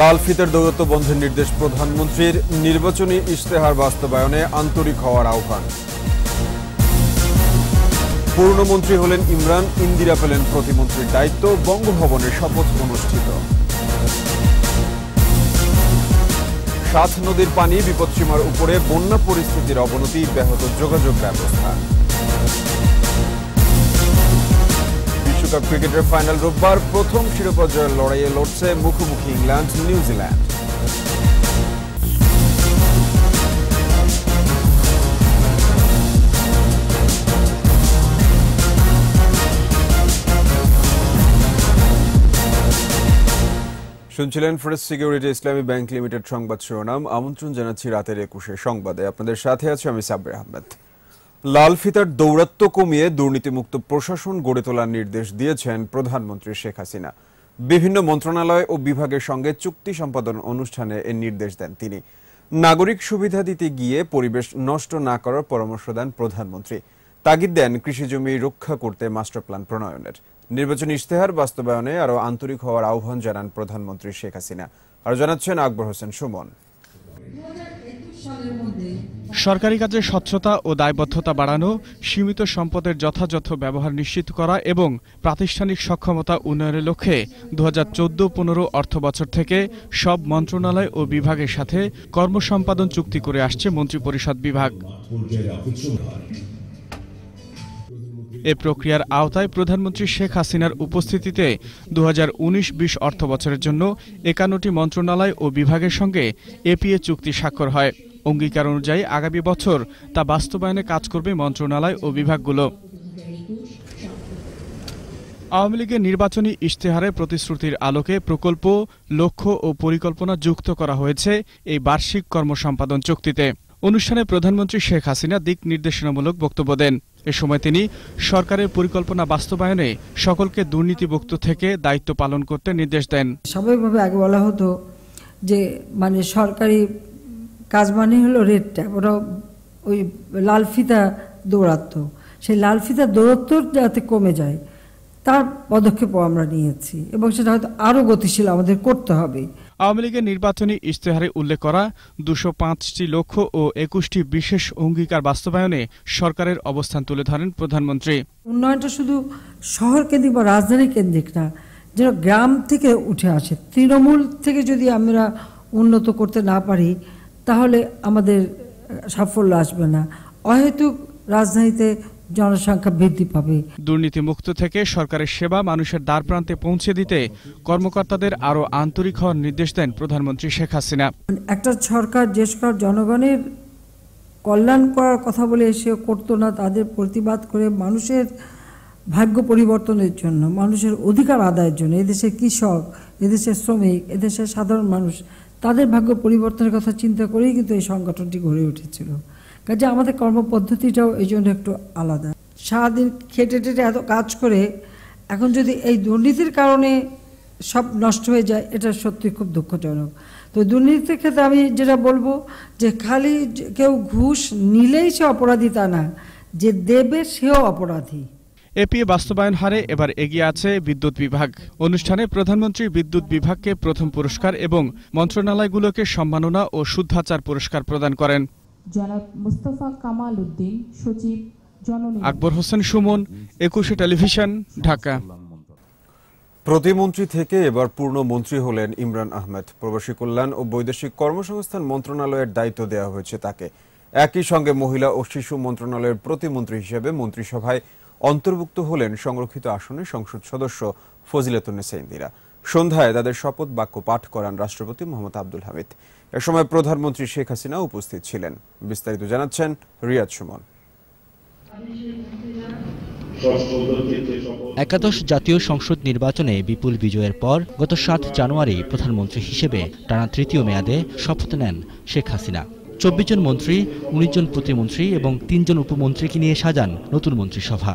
লাল ফিতের দৌরত্ব বন্ধের নির্দেশ প্রধানমন্ত্রীর নির্বাচনী ইশতেহার বাস্তবায়নে আন্তরিক হওয়ার আহ্বান পূর্ণমন্ত্রী হলেন ইমরান ইন্দিরা পেলেন প্রতিমন্ত্রীর দায়িত্ব বঙ্গভবনে শপথ অনুষ্ঠিত সাত নদীর পানি বিপদসীমার উপরে বন্যা পরিস্থিতির অবনতি ব্যাহত যোগাযোগ ব্যবস্থা বিশ্বকাপ ক্রিকেটের ফাইনাল রোববার প্রথম শিরোপা জয়ের লড়াইয়ে লড়ছে মুখোমুখি ইংল্যান্ড নিউজিল্যান্ড শুনছিলেন first security Islami bank limited সংবাদ শিরোনাম আমন্ত্রণ জানাচ্ছি রাতের একুশে সংবাদে আপনাদের সাথে আছে আমি সাব্বির আহমেদ লাল ফিতার দৌরাত্ম্য কমিয়ে দুর্নীতিমুক্ত প্রশাসন গড়ে তোলার নির্দেশ দিয়েছেন প্রধানমন্ত্রী শেখ হাসিনা বিভিন্ন মন্ত্রণালয় ও বিভাগের সঙ্গে চুক্তি সম্পাদন অনুষ্ঠানে এ নির্দেশ দেন তিনি নাগরিক সুবিধা দিতে গিয়ে পরিবেশ নষ্ট না করার পরামর্শ দেন প্রধানমন্ত্রী তাগিদ দেন কৃষিজমি রক্ষা করতে মাস্টার প্ল্যান প্রণয়নের নির্বাচনী ইশতেহার বাস্তবায়নে আরও আন্তরিক হওয়ার আহ্বান জানান প্রধানমন্ত্রী শেখ হাসিনা আর জানাচ্ছেন আকবর হোসেন সুমন সরকারি কাজে স্বচ্ছতা ও দায়বদ্ধতা বাড়ানো সীমিত সম্পদের যথাযথ ব্যবহার নিশ্চিত করা এবং প্রাতিষ্ঠানিক সক্ষমতা উন্নয়নের লক্ষ্যে দু হাজার চোদ্দ পনেরো অর্থ বছর থেকে সব মন্ত্রণালয় ও বিভাগের সাথে কর্মসম্পাদন চুক্তি করে আসছে মন্ত্রিপরিষদ বিভাগ এ প্রক্রিয়ার আওতায় প্রধানমন্ত্রী শেখ হাসিনার উপস্থিতিতে দু হাজার উনিশ বিশ অর্থ বছরের জন্য একান্নটি মন্ত্রণালয় ও বিভাগের সঙ্গে এপিএ চুক্তি স্বাক্ষর হয় অঙ্গীকার অনুযায়ী আগামী বছর তা বাস্তবায়নে কাজ করবে মন্ত্রণালয় ও বিভাগগুলো আওয়ামী লীগের নির্বাচনী ইশতেহারে প্রতিশ্রুতির আলোকে প্রকল্প লক্ষ্য ও পরিকল্পনা যুক্ত করা হয়েছে এই বার্ষিক কর্মসম্পাদন চুক্তিতে অনুষ্ঠানে প্রধানমন্ত্রী শেখ হাসিনা দিক নির্দেশনামূলক বক্তব্য দেন এ সময় তিনি সরকারের পরিকল্পনা বাস্তবায়নে সকলকে দুর্নীতিমুক্ত থেকে দায়িত্ব পালন করতে নির্দেশ দেন স্বাভাবিকভাবে আগে বলা হতো যে মানে সরকারি কাজ মানে হলো রেডটা ওরা ওই লাল ফিতা দৌড়াতো সেই লাল ফিতা দৌড়ত্ব যাতে কমে যায় তার পদক্ষেপও আমরা নিয়েছি এবং সেটা হয়তো আরও গতিশীল আমাদের করতে হবে আওয়ামী লীগের নির্বাচনী ইশতেহারে উল্লেখ করা দুশো পাঁচটি লক্ষ্য ও একুশটি বিশেষ অঙ্গীকার বাস্তবায়নে সরকারের অবস্থান তুলে ধরেন প্রধানমন্ত্রী উন্নয়নটা শুধু শহর কেন্দ্রিক বা রাজধানী কেন্দ্রিক না যেন গ্রাম থেকে উঠে আসে তৃণমূল থেকে যদি আমরা উন্নত করতে না পারি তাহলে আমাদের সাফল্য আসবে না অহেতুক রাজধানীতে জনসংখ্যা বৃদ্ধি পাবে দুর্নীতিমুক্ত থেকে সরকারের সেবা মানুষের দ্বার প্রান্তে পৌঁছে দিতে কর্মকর্তাদের আরও আন্তরিক হওয়ার নির্দেশ দেন প্রধানমন্ত্রী শেখ হাসিনা একটা সরকার যে সরকার জনগণের কল্যাণ করার কথা বলে এসে করতো না তাদের প্রতিবাদ করে মানুষের ভাগ্য পরিবর্তনের জন্য মানুষের অধিকার আদায়ের জন্য এদেশের কৃষক এদেশের শ্রমিক এদেশের সাধারণ মানুষ তাদের ভাগ্য পরিবর্তনের কথা চিন্তা করেই কিন্তু এই সংগঠনটি গড়ে উঠেছিল কাজে আমাদের কর্মপদ্ধতিটাও এই জন্য একটু আলাদা সারাদিন খেটে টেটে এত কাজ করে এখন যদি এই দুর্নীতির কারণে সব নষ্ট হয়ে যায় এটা সত্যি খুব দুঃখজনক তো দুর্নীতির ক্ষেত্রে আমি যেটা বলবো যে খালি কেউ ঘুষ নিলেই সে অপরাধী তা না যে দেবে সেও অপরাধী এপিএ বাস্তবায়ন হারে এবার এগিয়ে আছে বিদ্যুৎ বিভাগ অনুষ্ঠানে প্রধানমন্ত্রী বিদ্যুৎ বিভাগকে প্রথম পুরস্কার এবং মন্ত্রণালয়গুলোকে সম্মাননা ও শুদ্ধাচার পুরস্কার প্রদান করেন আকবর হোসেন সুমন একুশে টেলিভিশন ঢাকা প্রতিমন্ত্রী থেকে এবার পূর্ণ মন্ত্রী হলেন ইমরান আহমেদ প্রবাসী কল্যাণ ও বৈদেশিক কর্মসংস্থান মন্ত্রণালয়ের দায়িত্ব দেওয়া হয়েছে তাকে একই সঙ্গে মহিলা ও শিশু মন্ত্রণালয়ের প্রতিমন্ত্রী হিসেবে মন্ত্রিসভায় অন্তর্ভুক্ত হলেন সংরক্ষিত আসনে সংসদ সদস্য ফজিলাতুন্নেসা সন্ধ্যায় তাদের শপথ বাক্য পাঠ করান রাষ্ট্রপতি মোহাম্মদ আব্দুল হামিদ এ সময় প্রধানমন্ত্রী শেখ হাসিনা উপস্থিত ছিলেন বিস্তারিত জানাচ্ছেন রিয়াদ সুমন একাদশ জাতীয় সংসদ নির্বাচনে বিপুল বিজয়ের পর গত সাত জানুয়ারি প্রধানমন্ত্রী হিসেবে টানা তৃতীয় মেয়াদে শপথ নেন শেখ হাসিনা চব্বিশ জন মন্ত্রী উনিশ জন প্রতিমন্ত্রী এবং তিনজন উপমন্ত্রীকে নিয়ে সাজান নতুন মন্ত্রিসভা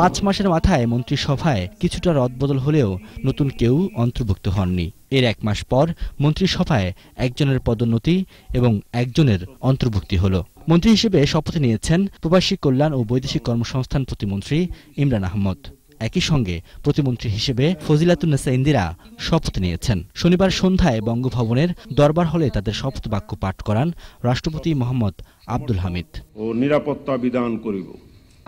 পাঁচ মাসের মাথায় মন্ত্রিসভায় কিছুটা রদবদল হলেও নতুন কেউ অন্তর্ভুক্ত হননি এর এক মাস পর মন্ত্রিসভায় একজনের পদোন্নতি এবং একজনের অন্তর্ভুক্তি হল মন্ত্রী হিসেবে শপথ নিয়েছেন প্রবাসী কল্যাণ ও বৈদেশিক কর্মসংস্থান প্রতিমন্ত্রী ইমরান আহমদ একই সঙ্গে প্রতিমন্ত্রী হিসেবে ফজিলাতুন্নেসা ইন্দিরা শপথ নিয়েছেন শনিবার সন্ধ্যায় বঙ্গভবনের দরবার হলে তাদের শপথ বাক্য পাঠ করান রাষ্ট্রপতি মোহাম্মদ আব্দুল হামিদ ও নিরাপত্তা বিধান করিব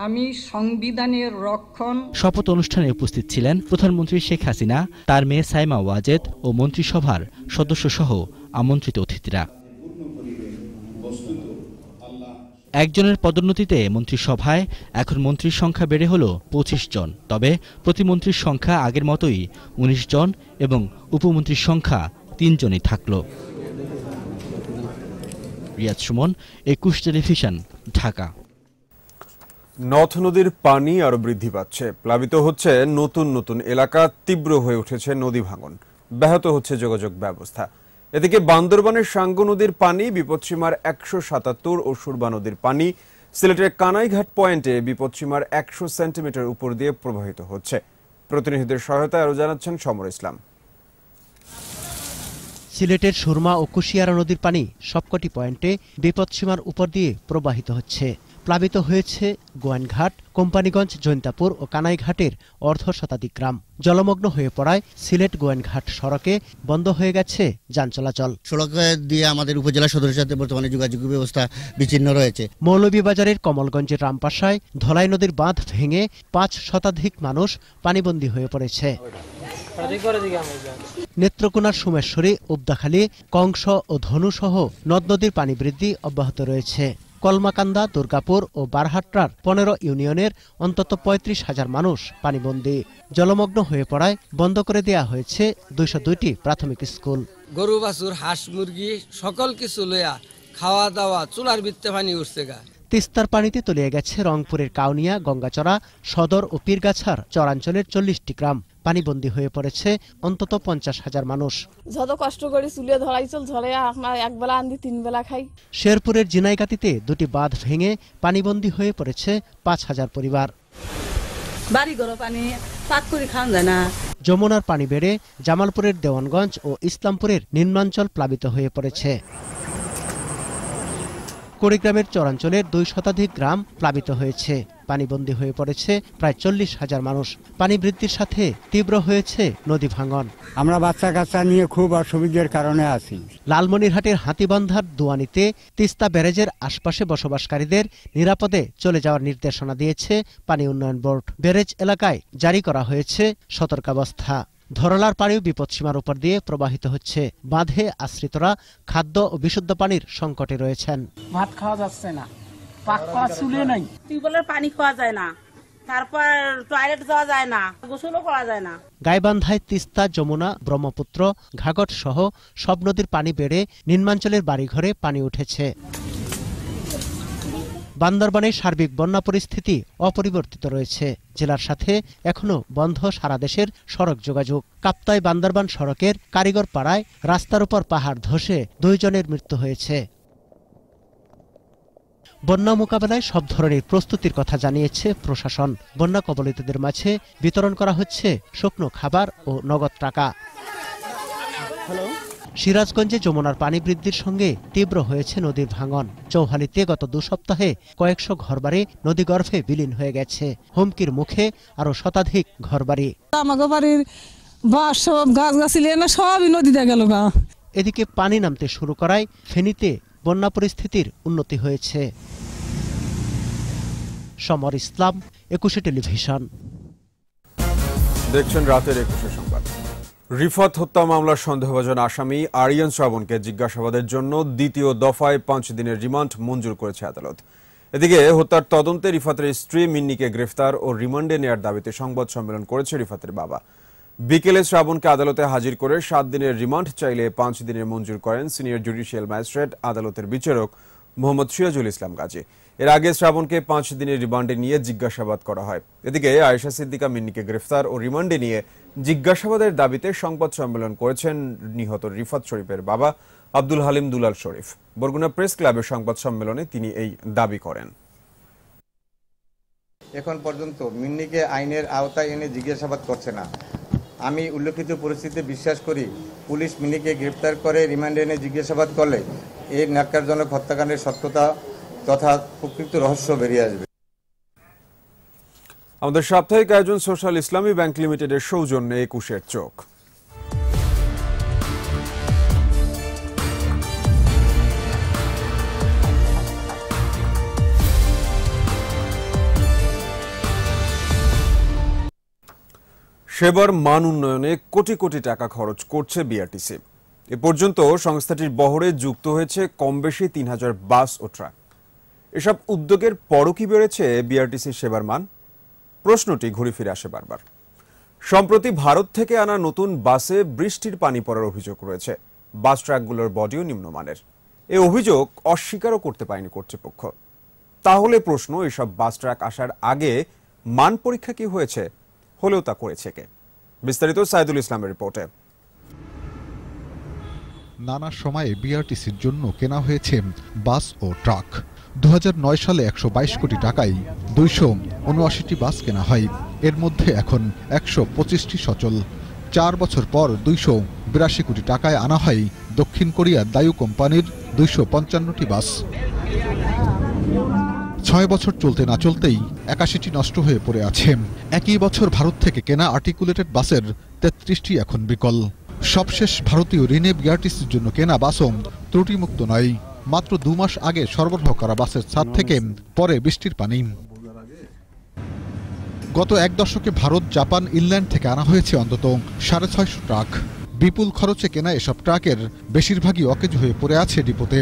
আমি সংবিধানের রক্ষণ শপথ অনুষ্ঠানে উপস্থিত ছিলেন প্রধানমন্ত্রী শেখ হাসিনা তার মেয়ে সাইমা ওয়াজেদ ও মন্ত্রিসভার সদস্য সহ আমন্ত্রিত অতিথিরা একজনের পদোন্নতিতে মন্ত্রিসভায় এখন মন্ত্রীর সংখ্যা বেড়ে হল পঁচিশ জন তবে প্রতিমন্ত্রীর সংখ্যা আগের মতোই ১৯ জন এবং উপমন্ত্রীর সংখ্যা তিনজনই থাকল রিয়াজ সুমন একুশ টেলিভিশন ঢাকা নথ নদীর পানি আরো বৃদ্ধি পাচ্ছে প্লাবিত হচ্ছে নতুন নতুন এলাকা তীব্র হয়ে উঠেছে নদী ভাঙন ব্যাহত হচ্ছে যোগাযোগ ব্যবস্থা এদিকে বান্দরবানের সাঙ্গ নদীর পানি বিপদসীমার একশো সাতাত্তর ও সুরবা নদীর পানি সিলেটের কানাইঘাট পয়েন্টে বিপদসীমার একশো সেন্টিমিটার উপর দিয়ে প্রবাহিত হচ্ছে প্রতিনিধিদের সহায়তায় আরো জানাচ্ছেন সমর ইসলাম সিলেটের সুরমা ও কুশিয়ারা নদীর পানি সবকটি পয়েন্টে বিপদসীমার উপর দিয়ে প্রবাহিত হচ্ছে প্লাবিত হয়েছে গোয়ানঘাট কোম্পানিগঞ্জ জৈন্তাপুর ও কানাইঘাটের অর্ধ শতাধিক গ্রাম জলমগ্ন হয়ে পড়ায় সিলেট গোয়ানঘাট সড়কে বন্ধ হয়ে গেছে যান চলাচল সড়ক দিয়ে আমাদের উপজেলা সদরের সাথে বর্তমানে যোগাযোগ ব্যবস্থা বিচ্ছিন্ন রয়েছে মৌলভীবাজারের কমলগঞ্জের রামপাশায় ধলাই নদীর বাঁধ ভেঙে পাঁচ শতাধিক মানুষ পানিবন্দী হয়ে পড়েছে নেত্রকোনার সোমেশ্বরী উবদাখালী কংস ও ধনুসহ নদ নদীর পানি বৃদ্ধি অব্যাহত রয়েছে কলমাকান্দা দুর্গাপুর ও বারহাট্টার পনেরো ইউনিয়নের অন্তত পঁয়ত্রিশ হাজার মানুষ পানিবন্দী জলমগ্ন হয়ে পড়ায় বন্ধ করে দেয়া হয়েছে দুইশো দুইটি প্রাথমিক স্কুল গরু বাছুর হাঁস মুরগি সকল কিছু লোয়া খাওয়া দাওয়া চুলার বৃত্তে পানি উঠছে গা তিস্তার পানিতে তলিয়ে গেছে রংপুরের কাউনিয়া গঙ্গাচড়া সদর ও পীরগাছার চরাঞ্চলের চল্লিশটি গ্রাম পানিবন্দী হয়ে পড়েছে অন্তত পঞ্চাশ হাজার মানুষ যত কষ্ট করে চুলে ধরাই চল ঝরে আপনার একবেলা আন্দি তিন বেলা খাই শেরপুরের জিনাইগাতিতে দুটি বাঁধ ভেঙে পানিবন্দী হয়ে পড়েছে পাঁচ হাজার পরিবার বাড়ি পানি করে খাওয়া যায় না যমুনার পানি বেড়ে জামালপুরের দেওয়ানগঞ্জ ও ইসলামপুরের নিম্নাঞ্চল প্লাবিত হয়ে পড়েছে কুড়িগ্রামের চরাঞ্চলের দুই শতাধিক গ্রাম প্লাবিত হয়েছে পানিবন্দী হয়ে পড়েছে প্রায় চল্লিশ হাজার মানুষ পানি বৃদ্ধির সাথে তীব্র হয়েছে নদী ভাঙন আমরা বাচ্চা কাচ্চা নিয়ে খুব অসুবিধার কারণে আছি লালমনিরহাটের হাতিবান্ধার দোয়ানিতে তিস্তা ব্যারেজের আশপাশে বসবাসকারীদের নিরাপদে চলে যাওয়ার নির্দেশনা দিয়েছে পানি উন্নয়ন বোর্ড ব্যারেজ এলাকায় জারি করা হয়েছে সতর্কাবস্থা ধরলার পানিও বিপদসীমার উপর দিয়ে প্রবাহিত হচ্ছে বাঁধে আশ্রিতরা খাদ্য ও বিশুদ্ধ পানির সংকটে রয়েছেন ভাত খাওয়া যাচ্ছে না গাইবান্ধায় তিস্তা যমুনা ব্রহ্মপুত্র ঘাগট সহ সব নদীর পানি বেড়ে নিম্নাঞ্চলের বাড়িঘরে পানি উঠেছে বান্দরবানের সার্বিক বন্যা পরিস্থিতি অপরিবর্তিত রয়েছে জেলার সাথে এখনও বন্ধ সারা দেশের সড়ক যোগাযোগ কাপ্তায় বান্দরবান সড়কের কারিগর পাড়ায় রাস্তার উপর পাহাড় ধসে দুইজনের মৃত্যু হয়েছে বন্যা মোকাবেলায় সব ধরনের প্রস্তুতির কথা জানিয়েছে প্রশাসন বন্যা কবলিতদের মাঝে বিতরণ করা হচ্ছে শুকনো খাবার ও নগদ টাকা সিরাজগঞ্জে যমুনার পানি বৃদ্ধির সঙ্গে তীব্র হয়েছে নদীর ভাঙন চৌহালিতে গত দু সপ্তাহে কয়েকশো ঘরবাড়ি নদীগর্ভে বিলীন হয়ে গেছে হুমকির মুখে আরো শতাধিক ঘরবাড়ি আমাকে বাড়ির বাস সব গাছ সবই নদীতে গেল গা এদিকে পানি নামতে শুরু করায় ফেনীতে বন্যা পরিস্থিতির উন্নতি হয়েছে সমর ইসলাম একুশে টেলিভিশন দেখছেন রাতের একুশে সংবাদ রিফাত হত্যা মামলার সন্দেহভাজন আসামি আরিয়ান শ্রাবণকে জিজ্ঞাসাবাদের জন্য দ্বিতীয় দফায় পাঁচ দিনের রিমান্ড মঞ্জুর করেছে আদালত এদিকে হত্যার তদন্তে রিফাতের স্ত্রী মিন্নিকে গ্রেফতার ও রিমান্ডে নেয়ার দাবিতে সংবাদ সম্মেলন করেছে রিফাতের বাবা বিকেলে শ্রাবণকে আদালতে হাজির করে সাত দিনের রিমান্ড চাইলে পাঁচ দিনের মঞ্জুর করেন সিনিয়র জুডিশিয়াল ম্যাজিস্ট্রেট আদালতের বিচারক মোহাম্মদ সিরাজুল ইসলাম গাজী এর আগে শ্রাবণকে পাঁচ দিনের রিমান্ডে নিয়ে জিজ্ঞাসাবাদ করা হয় এদিকে আয়েশা সিদ্দিকা মিন্নিকে গ্রেফতার ও রিমান্ডে নিয়ে জিজ্ঞাসাবাদের দাবিতে সংবাদ সম্মেলন করেছেন নিহত রিফাত শরীফের বাবা আব্দুল হালিম দুলাল শরীফ বরগুনা প্রেস ক্লাবের সংবাদ সম্মেলনে তিনি এই দাবি করেন এখন পর্যন্ত মিন্নিকে আইনের আওতায় এনে জিজ্ঞাসাবাদ করছে না আমি উল্লেখিত পরিস্থিতিতে বিশ্বাস করি পুলিশ মিনিকে গ্রেপ্তার করে রিমান্ডে এনে জিজ্ঞাসাবাদ করলে এই ন্যাক্কারজনক হত্যাকাণ্ডের সত্যতা তথা প্রকৃত রহস্য বেরিয়ে আসবে আমাদের সাপ্তাহিক আয়োজন সোশ্যাল ইসলামী ব্যাংক লিমিটেডের সৌজন্যে একুশের চোখ সেবার মান উন্নয়নে কোটি কোটি টাকা খরচ করছে বিআরটিসি এ পর্যন্ত সংস্থাটির বহরে যুক্ত হয়েছে কম বেশি তিন হাজার বাস ও ট্রাক এসব উদ্যোগের পরও কি বেড়েছে বিআরটিসির সেবার মান প্রশ্নটি ঘুরে ফিরে আসে বারবার সম্প্রতি ভারত থেকে আনা নতুন বাসে বৃষ্টির পানি পড়ার অভিযোগ রয়েছে বাস ট্রাকগুলোর বডিও নিম্নমানের এ অভিযোগ অস্বীকারও করতে পারেনি কর্তৃপক্ষ তাহলে প্রশ্ন এসব বাস ট্রাক আসার আগে মান পরীক্ষা কি হয়েছে হলেও তা করেছে কে বিস্তারিত সাইদুল ইসলামের রিপোর্টে নানা সময়ে বিআরটিসির জন্য কেনা হয়েছে বাস ও ট্রাক দু সালে একশো কোটি টাকায় দুইশো উনআশিটি বাস কেনা হয় এর মধ্যে এখন একশো পঁচিশটি সচল চার বছর পর দুইশো বিরাশি কোটি টাকায় আনা হয় দক্ষিণ কোরিয়ার দায়ু কোম্পানির দুইশো পঞ্চান্নটি বাস ছয় বছর চলতে না চলতেই একাশিটি নষ্ট হয়ে পড়ে আছে একই বছর ভারত থেকে কেনা আর্টিকুলেটেড বাসের তেত্রিশটি এখন বিকল সবশেষ ভারতীয় রিনেব গ্যারটিসের জন্য কেনা বাসও ত্রুটিমুক্ত নয় মাত্র দু মাস আগে সরবরাহ করা বাসের ছাদ থেকে পরে বৃষ্টির পানি গত এক দশকে ভারত জাপান ইংল্যান্ড থেকে আনা হয়েছে অন্তত সাড়ে ছয়শো ট্রাক বিপুল খরচে কেনা এসব ট্রাকের বেশিরভাগই অকেজ হয়ে পড়ে আছে ডিপোতে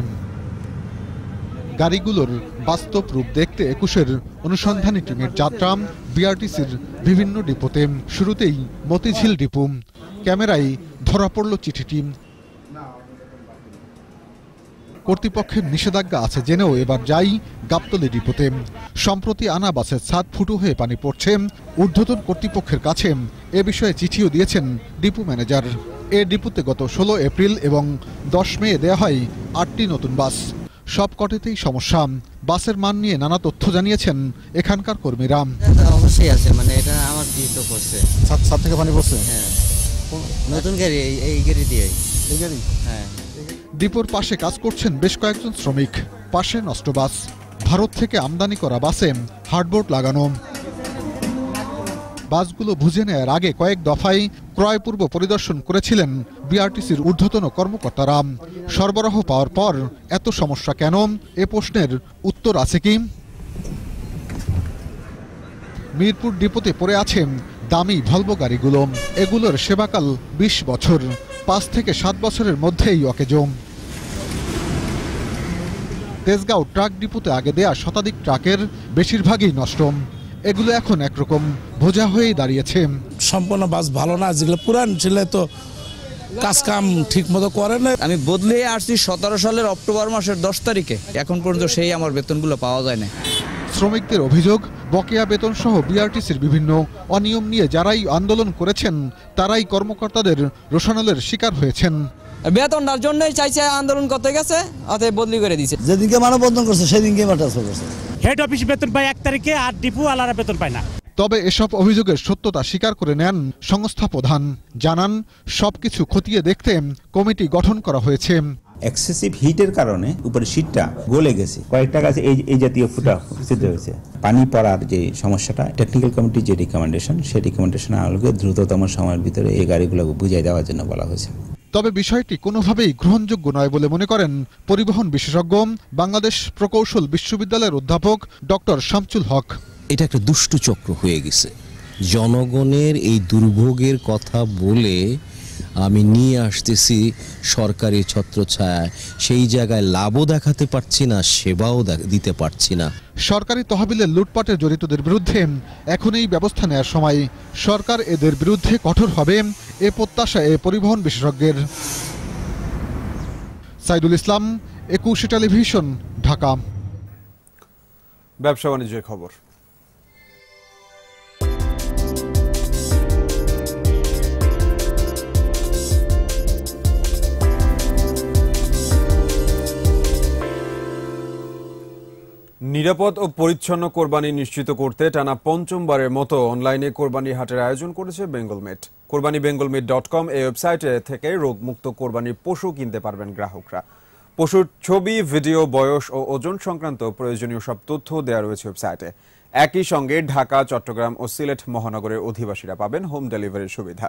গাড়িগুলোর বাস্তব রূপ দেখতে একুশের অনুসন্ধানী টিমের যাত্রা বিআরটিসির বিভিন্ন ডিপোতে শুরুতেই মতিঝিল ডিপো ক্যামেরায় ধরা পড়ল চিঠিটি কর্তৃপক্ষের নিষেধাজ্ঞা আছে জেনেও এবার যাই গাবতলি ডিপোতে সম্প্রতি আনা বাসের ছাদ ফুটো হয়ে পানি পড়ছে ঊর্ধ্বতন কর্তৃপক্ষের কাছে এ বিষয়ে চিঠিও দিয়েছেন ডিপো ম্যানেজার এ ডিপোতে গত ষোলো এপ্রিল এবং দশ মে দেয়া হয় আটটি নতুন বাস সব কটেতেই সমস্যা বাসের মান নিয়ে নানা তথ্য জানিয়েছেন এখানকার কর্মীরা অবশ্যই আছে মানে এটা আমার দিয়ে তো পড়ছে সাত থেকে পানি পড়ছে হ্যাঁ নতুন গাড়ি এই গাড়ি দিয়ে এই গাড়ি হ্যাঁ ডিপোর পাশে কাজ করছেন বেশ কয়েকজন শ্রমিক পাশে নষ্ট বাস ভারত থেকে আমদানি করা বাসে হার্ডবোর্ড লাগানো বাসগুলো বুঝে নেয়ার আগে কয়েক দফায় ক্রয়পূর্ব পরিদর্শন করেছিলেন বিআরটিসির ঊর্ধ্বতন কর্মকর্তারা সরবরাহ পাওয়ার পর এত সমস্যা কেন এ প্রশ্নের উত্তর আছে কি মিরপুর ডিপোতে পড়ে আছেন দামি ভলভো গাড়িগুলো এগুলোর সেবাকাল ২০ বছর পাঁচ থেকে সাত বছরের মধ্যেই অকেজম তেজগাঁও ট্রাক ডিপোতে আগে দেয়া শতাধিক ট্রাকের বেশিরভাগই নষ্ট এগুলো এখন একরকম বোঝা হয়েই দাঁড়িয়েছে সম্পূর্ণ বাস ভালো না যেগুলো পুরান ছিল তো কাজ কাম ঠিক মতো করে না আমি বদলে আসছি সতেরো সালের অক্টোবর মাসের দশ তারিখে এখন পর্যন্ত সেই আমার বেতনগুলো পাওয়া যায় না শ্রমিকদের অভিযোগ বকেয়া বেতন সহ বিআরটিসির বিভিন্ন অনিয়ম নিয়ে যারাই আন্দোলন করেছেন তারাই কর্মকর্তাদের রোশানলের শিকার হয়েছেন বেতন দেওয়ার জন্যই চাইছে আন্দোলন করতে গেছে অতএব বদলি করে দিয়েছে যেদিনকে মানববন্ধন করছে সেদিনকে করছে হেড অফিস বেতন পায় এক তারিখে আর ডিপু আলারা বেতন পায় না তবে এসব অভিযোগের সত্যতা স্বীকার করে নেন সংস্থা প্রধান জানান সবকিছু খতিয়ে দেখতে কমিটি গঠন করা হয়েছে এক্সেসিভ হিটের কারণে উপরে শীতটা গলে গেছে কয়েকটা গাছে এই এই জাতীয় ফুটা সিদ্ধ হয়েছে পানি পড়ার যে সমস্যাটা টেকনিক্যাল কমিটি যে রিকমেন্ডেশন সেই রিকমেন্ডেশন আলোকে দ্রুততম সময়ের ভিতরে এই গাড়িগুলোকে বুঝিয়ে দেওয়ার জন্য বলা হয়েছে তবে বিষয়টি কোনোভাবেই গ্রহণযোগ্য নয় বলে মনে করেন পরিবহন বিশেষজ্ঞ বাংলাদেশ প্রকৌশল বিশ্ববিদ্যালয়ের অধ্যাপক ডক্টর শামচুল হক এটা একটা দুষ্টু চক্র হয়ে গেছে জনগণের এই দুর্ভোগের কথা বলে আমি নিয়ে আসতেছি সরকারি ছত্রছায়ায় সেই জায়গায় লাভও দেখাতে পারছি না সেবাও দিতে পারছি না সরকারি তহবিলে লুটপাটে জড়িতদের বিরুদ্ধে এখন এই ব্যবস্থা নেওয়ার সময় সরকার এদের বিরুদ্ধে কঠোর হবে এ প্রত্যাশা এ পরিবহন বিশেষজ্ঞের সাইদুল ইসলাম একুশে টেলিভিশন ঢাকা ব্যবসা বাণিজ্যের খবর নিরাপদ ও পরিচ্ছন্ন কোরবানি নিশ্চিত করতে টানা পঞ্চমবারের মতো অনলাইনে কোরবানি হাটের আয়োজন করেছে বেঙ্গলমেট কোরবানি বেঙ্গলমেট ডট কম এই ওয়েবসাইটে থেকে রোগমুক্ত কোরবানির পশু কিনতে পারবেন গ্রাহকরা পশুর ছবি ভিডিও বয়স ও ওজন সংক্রান্ত প্রয়োজনীয় সব তথ্য দেওয়া রয়েছে ওয়েবসাইটে একই সঙ্গে ঢাকা চট্টগ্রাম ও সিলেট মহানগরের অধিবাসীরা পাবেন হোম ডেলিভারির সুবিধা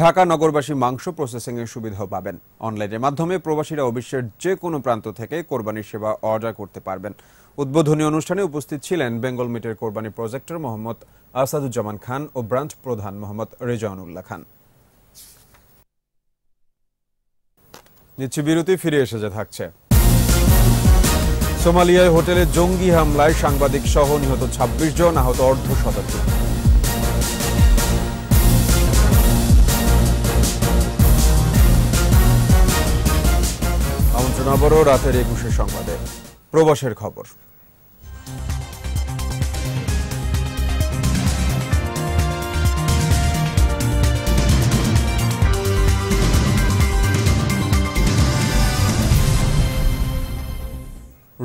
ঢাকা নগরবাসী মাংস প্রসেসিংয়ের সুবিধাও পাবেন অনলাইনের মাধ্যমে প্রবাসীরা বিশ্বের যে কোনো প্রান্ত থেকে কোরবানির সেবা অর্ডার করতে পারবেন উদ্বোধনী অনুষ্ঠানে উপস্থিত ছিলেন বেঙ্গল মিটের কোরবানি প্রজেক্টর মোহাম্মদ আসাদুজ্জামান খান ও ব্রাঞ্চ প্রধান মোহাম্মদ রেজাউনুল্লাহ খান নিচ্ছি বিরতি ফিরে এসে যা থাকছে সোমালিয়ায় হোটেলে জঙ্গি হামলায় সাংবাদিক সহ নিহত ছাব্বিশ জন আহত অর্ধ শতাব্দ আমন্ত্রণ রাতের একুশে সংবাদে প্রবাসের খবর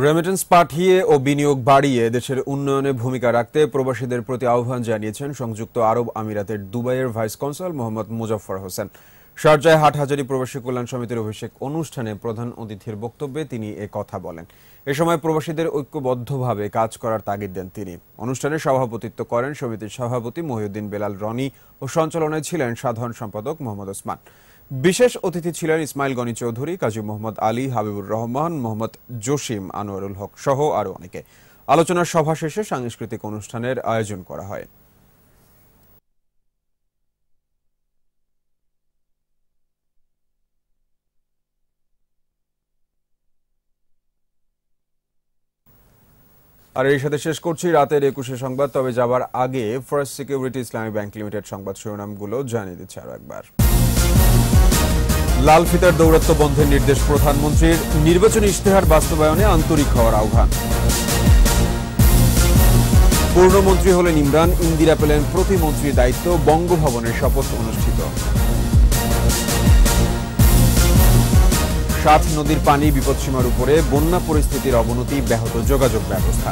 রেমিটেন্স পাঠিয়ে ও বিনিয়োগ বাড়িয়ে দেশের উন্নয়নে ভূমিকা রাখতে প্রবাসীদের প্রতি আহ্বান জানিয়েছেন সংযুক্ত আরব আমিরাতের দুবাইয়ের ভাইস কনসাল মোহাম্মদ মুজাফর হোসেন শারজায় হাটহাজারি প্রবাসী কল্যাণ সমিতির অভিষেক অনুষ্ঠানে প্রধান অতিথির বক্তব্যে তিনি এ কথা বলেন এ সময় প্রবাসীদের ঐক্যবদ্ধভাবে কাজ করার তাগিদ দেন তিনি অনুষ্ঠানে সভাপতিত্ব করেন সমিতির সভাপতি মহিউদ্দিন বেলাল রনি ও সঞ্চালনায় ছিলেন সাধারণ সম্পাদক মোহাম্মদ ওসমান বিশেষ অতিথি ছিলেন ইসমাইল গনি চৌধুরী কাজী মোহাম্মদ আলী হাবিবুর রহমান মোহাম্মদ জসিম আনোয়ারুল হক সহ আরও অনেকে আলোচনার সভা শেষে সাংস্কৃতিক অনুষ্ঠানের আয়োজন করা হয় আর এর সাথে শেষ করছি রাতের একুশে সংবাদ তবে যাবার আগে first security Islami bank limited সংবাদ শিরোনামগুলো জানিয়ে দিচ্ছে আরো একবার লাল ফিতার দৌরাত্ম বন্ধের নির্দেশ প্রধানমন্ত্রীর নির্বাচনী ইশতেহার বাস্তবায়নে আন্তরিক হওয়ার আহ্বান পূর্ণমন্ত্রী হলেন ইমরান ইন্দিরা পেলেন প্রতিমন্ত্রীর দায়িত্ব বঙ্গভবনের শপথ অনুষ্ঠিত সাত নদীর পানি বিপদসীমার উপরে বন্যা পরিস্থিতির অবনতি ব্যাহত যোগাযোগ ব্যবস্থা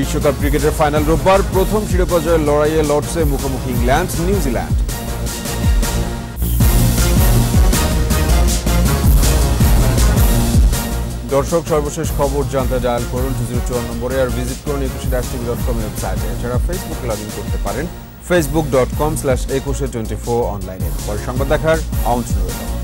বিশ্বকাপ ক্রিকেটের ফাইনাল রোববার প্রথম শিরোপা জয়ের লড়াইয়ে লর্ডসে মুখোমুখি ইংল্যান্ড নিউজিল্যান্ড দর্শক সর্বশেষ খবর জানতে ডায়াল করুন টু জিরো চুয়ান নম্বরে আর ভিজিট করুন একুশে ড্যাশ টিভি ডট কম ওয়েবসাইটে এছাড়া ফেসবুক লগ ইন করতে পারেন Facebook dot com slash Ekushey twenty four অনলাইনে পরে সংবাদ দেখার আমন্ত্রণ রয়েছে